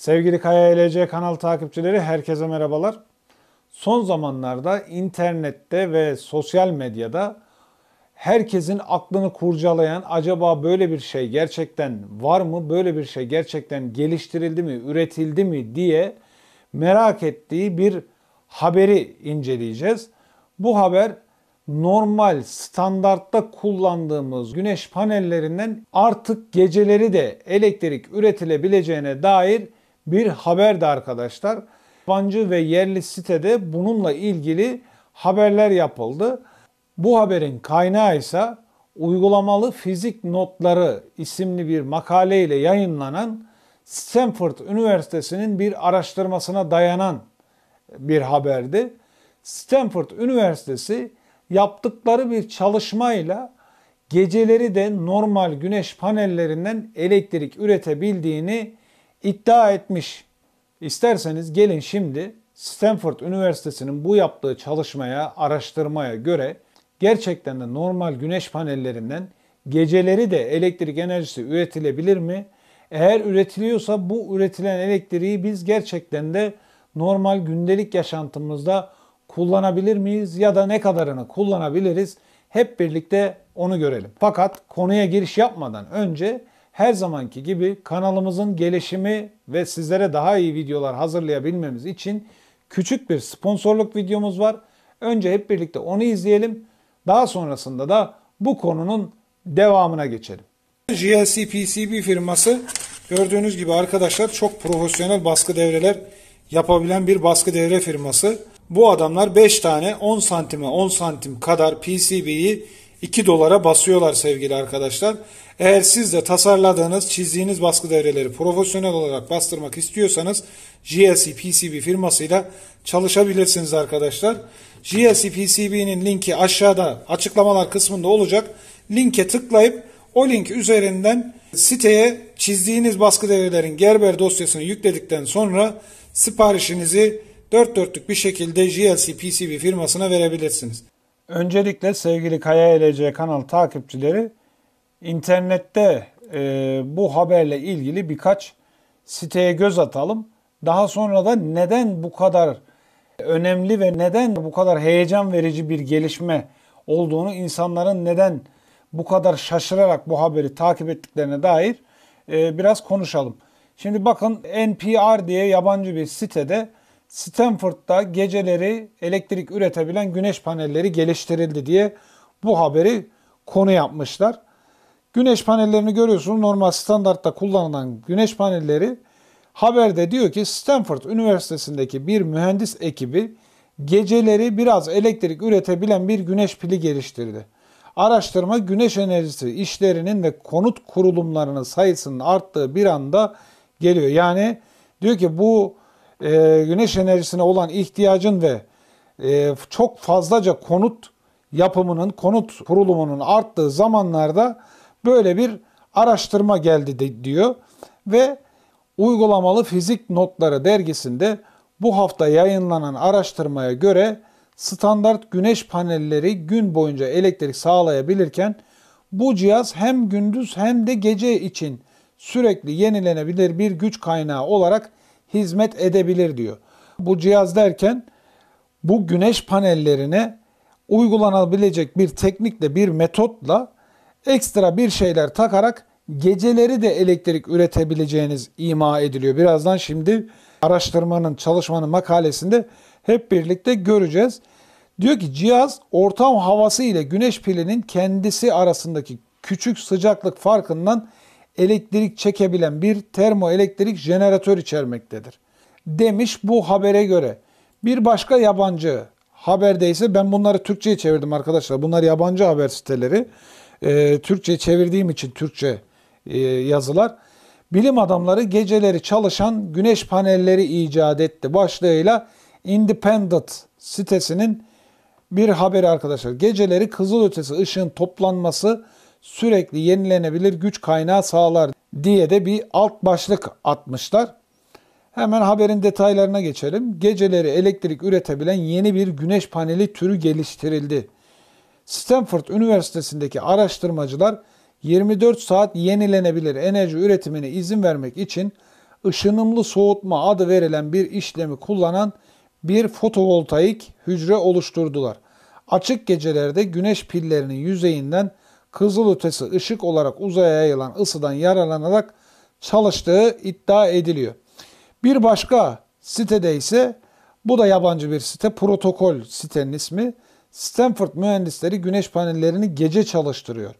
Sevgili Kaya ELC kanal takipçileri herkese merhabalar. Son zamanlarda internette ve sosyal medyada herkesin aklını kurcalayan acaba böyle bir şey gerçekten var mı? Böyle bir şey gerçekten geliştirildi mi, üretildi mi diye merak ettiği bir haberi inceleyeceğiz. Bu haber normal standartta kullandığımız güneş panellerinden artık geceleri de elektrik üretilebileceğine dair bir haber arkadaşlar. Yabancı ve yerli sitede bununla ilgili haberler yapıldı. Bu haberin kaynağı ise Uygulamalı Fizik Notları isimli bir makale ile yayınlanan Stanford Üniversitesi'nin bir araştırmasına dayanan bir haberdi. Stanford Üniversitesi yaptıkları bir çalışmayla geceleri de normal güneş panellerinden elektrik üretebildiğini iddia etmiş. İsterseniz gelin şimdi Stanford Üniversitesi'nin bu yaptığı çalışmaya, araştırmaya göre gerçekten de normal güneş panellerinden geceleri de elektrik enerjisi üretilebilir mi? Eğer üretiliyorsa bu üretilen elektriği biz gerçekten de normal gündelik yaşantımızda kullanabilir miyiz ya da ne kadarını kullanabiliriz? Hep birlikte onu görelim. Fakat konuya giriş yapmadan önce her zamanki gibi kanalımızın gelişimi ve sizlere daha iyi videolar hazırlayabilmemiz için küçük bir sponsorluk videomuz var. Önce hep birlikte onu izleyelim. Daha sonrasında da bu konunun devamına geçelim. GLC PCB firması gördüğünüz gibi arkadaşlar çok profesyonel baskı devreler yapabilen bir baskı devre firması. Bu adamlar 5 tane 10 santime 10 santim kadar PCB'yi 2 dolara basıyorlar sevgili arkadaşlar. Eğer siz de tasarladığınız, çizdiğiniz baskı devreleri profesyonel olarak bastırmak istiyorsanız GSC PCB firmasıyla çalışabilirsiniz arkadaşlar. GSC PCB'nin linki aşağıda açıklamalar kısmında olacak. Linke tıklayıp o link üzerinden siteye çizdiğiniz baskı devrelerin Gerber dosyasını yükledikten sonra siparişinizi dört dörtlük bir şekilde GLC PCB firmasına verebilirsiniz. Öncelikle sevgili Kaya ELC kanal takipçileri internette e, bu haberle ilgili birkaç siteye göz atalım. Daha sonra da neden bu kadar önemli ve neden bu kadar heyecan verici bir gelişme olduğunu insanların neden bu kadar şaşırarak bu haberi takip ettiklerine dair e, biraz konuşalım. Şimdi bakın NPR diye yabancı bir sitede Stanford'da geceleri elektrik üretebilen güneş panelleri geliştirildi diye bu haberi konu yapmışlar. Güneş panellerini görüyorsunuz. Normal standartta kullanılan güneş panelleri haberde diyor ki Stanford Üniversitesi'ndeki bir mühendis ekibi geceleri biraz elektrik üretebilen bir güneş pili geliştirdi. Araştırma güneş enerjisi işlerinin ve konut kurulumlarının sayısının arttığı bir anda geliyor. Yani diyor ki bu e, güneş enerjisine olan ihtiyacın ve e, çok fazlaca konut yapımının, konut kurulumunun arttığı zamanlarda böyle bir araştırma geldi de, diyor ve Uygulamalı Fizik Notları dergisinde bu hafta yayınlanan araştırmaya göre standart güneş panelleri gün boyunca elektrik sağlayabilirken bu cihaz hem gündüz hem de gece için sürekli yenilenebilir bir güç kaynağı olarak hizmet edebilir diyor. Bu cihaz derken bu güneş panellerine uygulanabilecek bir teknikle, bir metotla ekstra bir şeyler takarak geceleri de elektrik üretebileceğiniz ima ediliyor. Birazdan şimdi araştırmanın, çalışmanın makalesinde hep birlikte göreceğiz. Diyor ki cihaz ortam havası ile güneş pilinin kendisi arasındaki küçük sıcaklık farkından elektrik çekebilen bir termoelektrik jeneratör içermektedir. Demiş bu habere göre. Bir başka yabancı haberdeyse ben bunları Türkçe'ye çevirdim arkadaşlar. Bunlar yabancı haber siteleri. Ee, Türkçe'ye çevirdiğim için Türkçe e, yazılar. Bilim adamları geceleri çalışan güneş panelleri icat etti. Başlığıyla Independent sitesinin bir haberi arkadaşlar. Geceleri ötesi ışığın toplanması sürekli yenilenebilir güç kaynağı sağlar diye de bir alt başlık atmışlar. Hemen haberin detaylarına geçelim. Geceleri elektrik üretebilen yeni bir güneş paneli türü geliştirildi. Stanford Üniversitesi'ndeki araştırmacılar 24 saat yenilenebilir enerji üretimine izin vermek için ışınımlı soğutma adı verilen bir işlemi kullanan bir fotovoltaik hücre oluşturdular. Açık gecelerde güneş pillerinin yüzeyinden kızılötesi ışık olarak uzaya yayılan ısıdan yararlanarak çalıştığı iddia ediliyor. Bir başka sitede ise bu da yabancı bir site. Protokol sitenin ismi. Stanford mühendisleri güneş panellerini gece çalıştırıyor.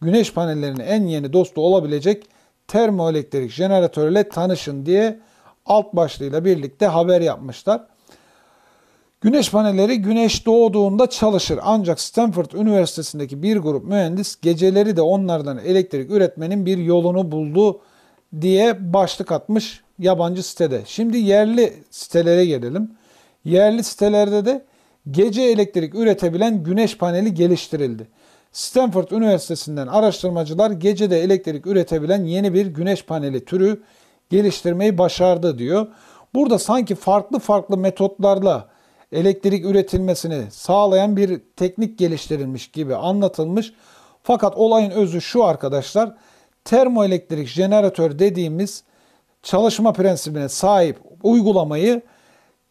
Güneş panellerinin en yeni dostu olabilecek termoelektrik jeneratörle tanışın diye alt başlığıyla birlikte haber yapmışlar. Güneş panelleri güneş doğduğunda çalışır. Ancak Stanford Üniversitesi'ndeki bir grup mühendis geceleri de onlardan elektrik üretmenin bir yolunu buldu diye başlık atmış yabancı sitede. Şimdi yerli sitelere gelelim. Yerli sitelerde de gece elektrik üretebilen güneş paneli geliştirildi. Stanford Üniversitesi'nden araştırmacılar gecede elektrik üretebilen yeni bir güneş paneli türü geliştirmeyi başardı diyor. Burada sanki farklı farklı metotlarla elektrik üretilmesini sağlayan bir teknik geliştirilmiş gibi anlatılmış. Fakat olayın özü şu arkadaşlar. Termoelektrik jeneratör dediğimiz çalışma prensibine sahip uygulamayı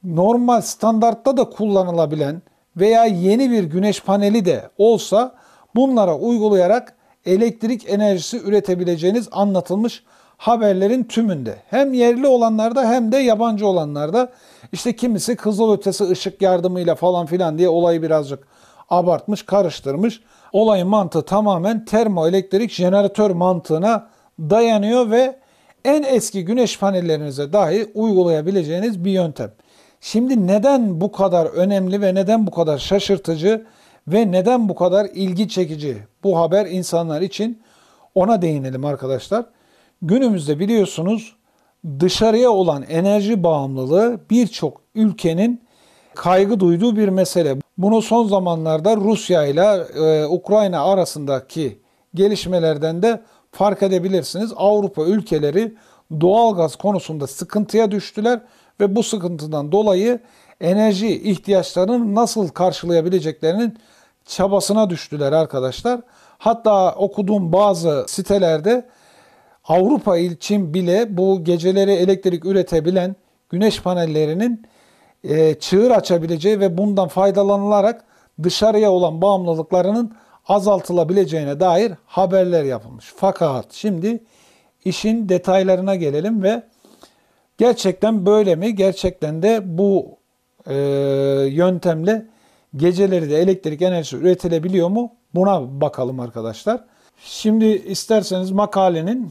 normal standartta da kullanılabilen veya yeni bir güneş paneli de olsa bunlara uygulayarak elektrik enerjisi üretebileceğiniz anlatılmış haberlerin tümünde. Hem yerli olanlarda hem de yabancı olanlarda. işte kimisi kızılötesi ışık yardımıyla falan filan diye olayı birazcık abartmış, karıştırmış. Olayın mantığı tamamen termoelektrik jeneratör mantığına dayanıyor ve en eski güneş panellerinize dahi uygulayabileceğiniz bir yöntem. Şimdi neden bu kadar önemli ve neden bu kadar şaşırtıcı ve neden bu kadar ilgi çekici bu haber insanlar için ona değinelim arkadaşlar. Günümüzde biliyorsunuz dışarıya olan enerji bağımlılığı birçok ülkenin kaygı duyduğu bir mesele. Bunu son zamanlarda Rusya ile e, Ukrayna arasındaki gelişmelerden de fark edebilirsiniz. Avrupa ülkeleri doğalgaz konusunda sıkıntıya düştüler ve bu sıkıntıdan dolayı enerji ihtiyaçlarını nasıl karşılayabileceklerinin çabasına düştüler arkadaşlar. Hatta okuduğum bazı sitelerde Avrupa için bile bu geceleri elektrik üretebilen güneş panellerinin e, çığır açabileceği ve bundan faydalanılarak dışarıya olan bağımlılıklarının azaltılabileceğine dair haberler yapılmış. Fakat şimdi işin detaylarına gelelim ve gerçekten böyle mi? Gerçekten de bu e, yöntemle geceleri de elektrik enerjisi üretilebiliyor mu? Buna bakalım arkadaşlar. Şimdi isterseniz makalenin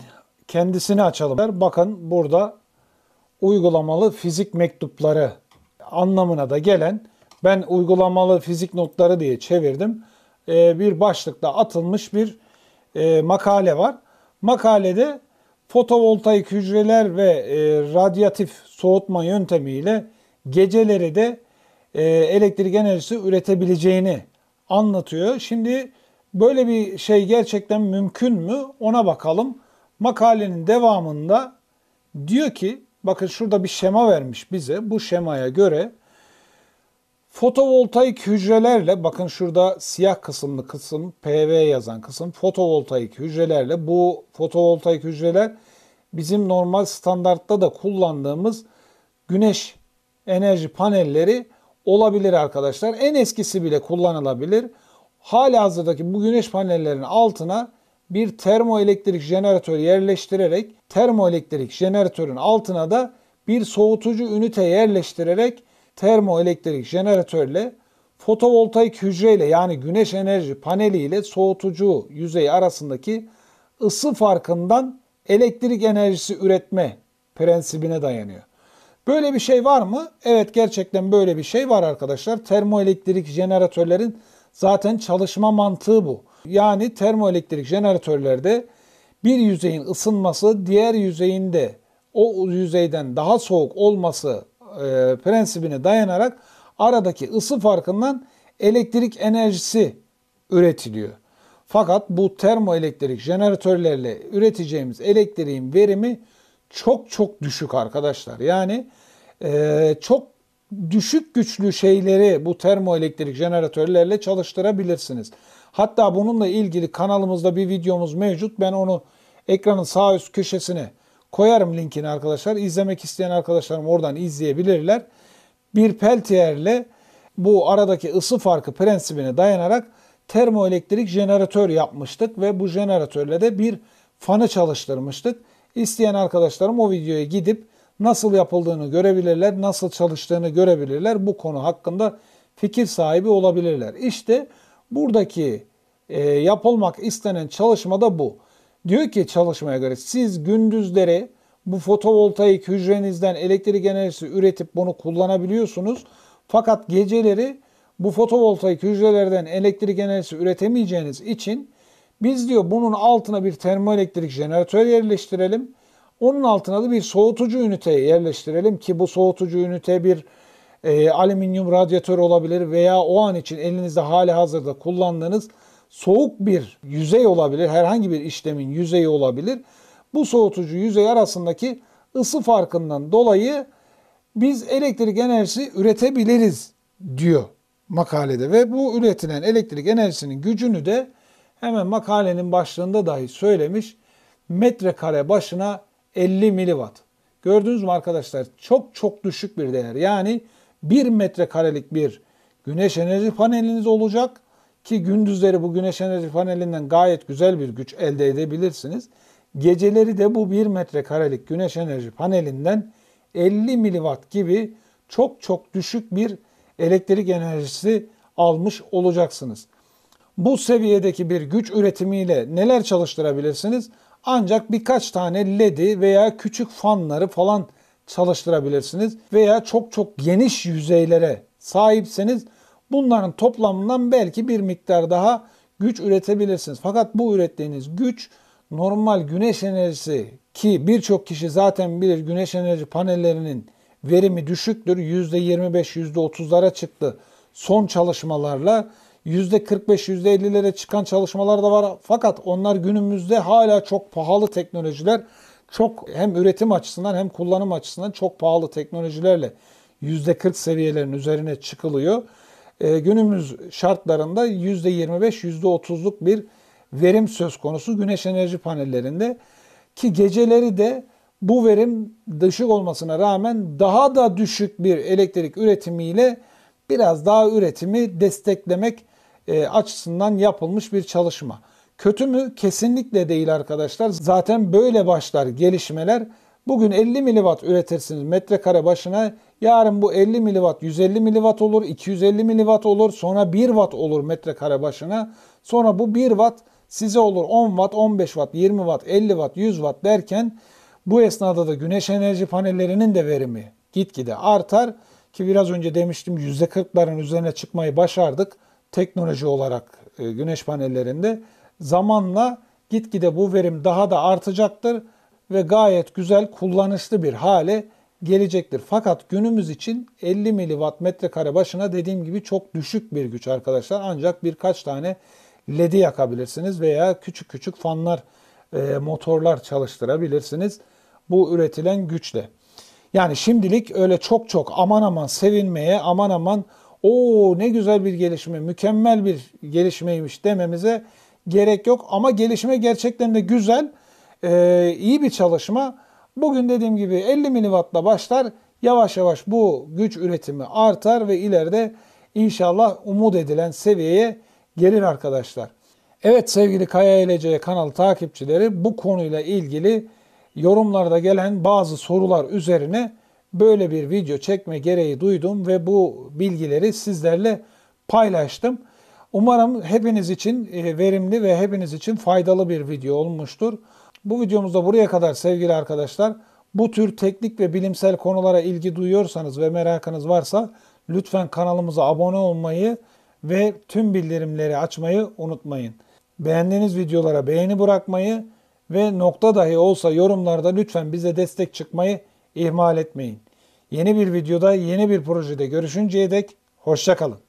kendisini açalım. Bakın burada uygulamalı fizik mektupları anlamına da gelen ben uygulamalı fizik notları diye çevirdim. Ee, bir başlıkta atılmış bir e, makale var. Makalede fotovoltaik hücreler ve e, radyatif soğutma yöntemiyle geceleri de e, elektrik enerjisi üretebileceğini anlatıyor. Şimdi böyle bir şey gerçekten mümkün mü ona bakalım. Makalenin devamında diyor ki bakın şurada bir şema vermiş bize. Bu şemaya göre fotovoltaik hücrelerle bakın şurada siyah kısımlı kısım PV yazan kısım fotovoltaik hücrelerle bu fotovoltaik hücreler bizim normal standartta da kullandığımız güneş enerji panelleri olabilir arkadaşlar. En eskisi bile kullanılabilir. Hali hazırdaki bu güneş panellerinin altına bir termoelektrik jeneratörü yerleştirerek termoelektrik jeneratörün altına da bir soğutucu ünite yerleştirerek termoelektrik jeneratörle fotovoltaik hücreyle yani güneş enerji paneliyle soğutucu yüzey arasındaki ısı farkından elektrik enerjisi üretme prensibine dayanıyor. Böyle bir şey var mı? Evet gerçekten böyle bir şey var arkadaşlar. Termoelektrik jeneratörlerin Zaten çalışma mantığı bu. Yani termoelektrik jeneratörlerde bir yüzeyin ısınması diğer yüzeyinde o yüzeyden daha soğuk olması e, prensibine dayanarak aradaki ısı farkından elektrik enerjisi üretiliyor. Fakat bu termoelektrik jeneratörlerle üreteceğimiz elektriğin verimi çok çok düşük arkadaşlar. Yani e, çok düşük güçlü şeyleri bu termoelektrik jeneratörlerle çalıştırabilirsiniz. Hatta bununla ilgili kanalımızda bir videomuz mevcut. Ben onu ekranın sağ üst köşesine koyarım linkini arkadaşlar. İzlemek isteyen arkadaşlarım oradan izleyebilirler. Bir peltierle bu aradaki ısı farkı prensibine dayanarak termoelektrik jeneratör yapmıştık ve bu jeneratörle de bir fanı çalıştırmıştık. İsteyen arkadaşlarım o videoya gidip nasıl yapıldığını görebilirler, nasıl çalıştığını görebilirler. Bu konu hakkında fikir sahibi olabilirler. İşte buradaki e, yapılmak istenen çalışma da bu. Diyor ki çalışmaya göre siz gündüzleri bu fotovoltaik hücrenizden elektrik enerjisi üretip bunu kullanabiliyorsunuz. Fakat geceleri bu fotovoltaik hücrelerden elektrik enerjisi üretemeyeceğiniz için biz diyor bunun altına bir termoelektrik jeneratör yerleştirelim. Onun altına da bir soğutucu üniteye yerleştirelim ki bu soğutucu ünite bir e, alüminyum radyatör olabilir veya o an için elinizde hali hazırda kullandığınız soğuk bir yüzey olabilir. Herhangi bir işlemin yüzeyi olabilir. Bu soğutucu yüzey arasındaki ısı farkından dolayı biz elektrik enerjisi üretebiliriz diyor makalede ve bu üretilen elektrik enerjisinin gücünü de hemen makalenin başlığında dahi söylemiş metrekare başına 50 miliwatt. Gördünüz mü arkadaşlar? Çok çok düşük bir değer. Yani 1 metrekarelik bir güneş enerji paneliniz olacak ki gündüzleri bu güneş enerji panelinden gayet güzel bir güç elde edebilirsiniz. Geceleri de bu 1 metrekarelik güneş enerji panelinden 50 miliwatt gibi çok çok düşük bir elektrik enerjisi almış olacaksınız. Bu seviyedeki bir güç üretimiyle neler çalıştırabilirsiniz? Ancak birkaç tane LED'i veya küçük fanları falan çalıştırabilirsiniz. Veya çok çok geniş yüzeylere sahipseniz bunların toplamından belki bir miktar daha güç üretebilirsiniz. Fakat bu ürettiğiniz güç normal güneş enerjisi ki birçok kişi zaten bilir güneş enerji panellerinin verimi düşüktür. %25, %30'lara çıktı son çalışmalarla. %45-%50'lere çıkan çalışmalar da var. Fakat onlar günümüzde hala çok pahalı teknolojiler. Çok hem üretim açısından hem kullanım açısından çok pahalı teknolojilerle %40 seviyelerin üzerine çıkılıyor. E, günümüz şartlarında %25-%30'luk bir verim söz konusu güneş enerji panellerinde ki geceleri de bu verim düşük olmasına rağmen daha da düşük bir elektrik üretimiyle biraz daha üretimi desteklemek e, açısından yapılmış bir çalışma. Kötü mü? Kesinlikle değil arkadaşlar. Zaten böyle başlar gelişmeler. Bugün 50 miliwatt üretirsiniz metrekare başına. Yarın bu 50 miliwatt 150 miliwatt olur, 250 miliwatt olur. Sonra 1 watt olur metrekare başına. Sonra bu 1 watt size olur 10 watt, 15 watt, 20 watt, 50 watt, 100 watt derken bu esnada da güneş enerji panellerinin de verimi gitgide artar. Ki biraz önce demiştim %40'ların üzerine çıkmayı başardık teknoloji olarak e, güneş panellerinde zamanla gitgide bu verim daha da artacaktır ve gayet güzel kullanışlı bir hale gelecektir. Fakat günümüz için 50 miliwatt metrekare başına dediğim gibi çok düşük bir güç arkadaşlar. Ancak birkaç tane LED'i yakabilirsiniz veya küçük küçük fanlar, e, motorlar çalıştırabilirsiniz bu üretilen güçle. Yani şimdilik öyle çok çok aman aman sevinmeye, aman aman o ne güzel bir gelişme, mükemmel bir gelişmeymiş dememize gerek yok. Ama gelişme gerçekten de güzel, e, iyi bir çalışma. Bugün dediğim gibi 50 miliwattla başlar. Yavaş yavaş bu güç üretimi artar ve ileride inşallah umut edilen seviyeye gelir arkadaşlar. Evet sevgili Kaya İlece kanal takipçileri bu konuyla ilgili yorumlarda gelen bazı sorular üzerine böyle bir video çekme gereği duydum ve bu bilgileri sizlerle paylaştım. Umarım hepiniz için e, verimli ve hepiniz için faydalı bir video olmuştur. Bu videomuzda buraya kadar sevgili arkadaşlar. Bu tür teknik ve bilimsel konulara ilgi duyuyorsanız ve merakınız varsa lütfen kanalımıza abone olmayı ve tüm bildirimleri açmayı unutmayın. Beğendiğiniz videolara beğeni bırakmayı ve nokta dahi olsa yorumlarda lütfen bize destek çıkmayı ihmal etmeyin. Yeni bir videoda, yeni bir projede görüşünceye dek hoşçakalın.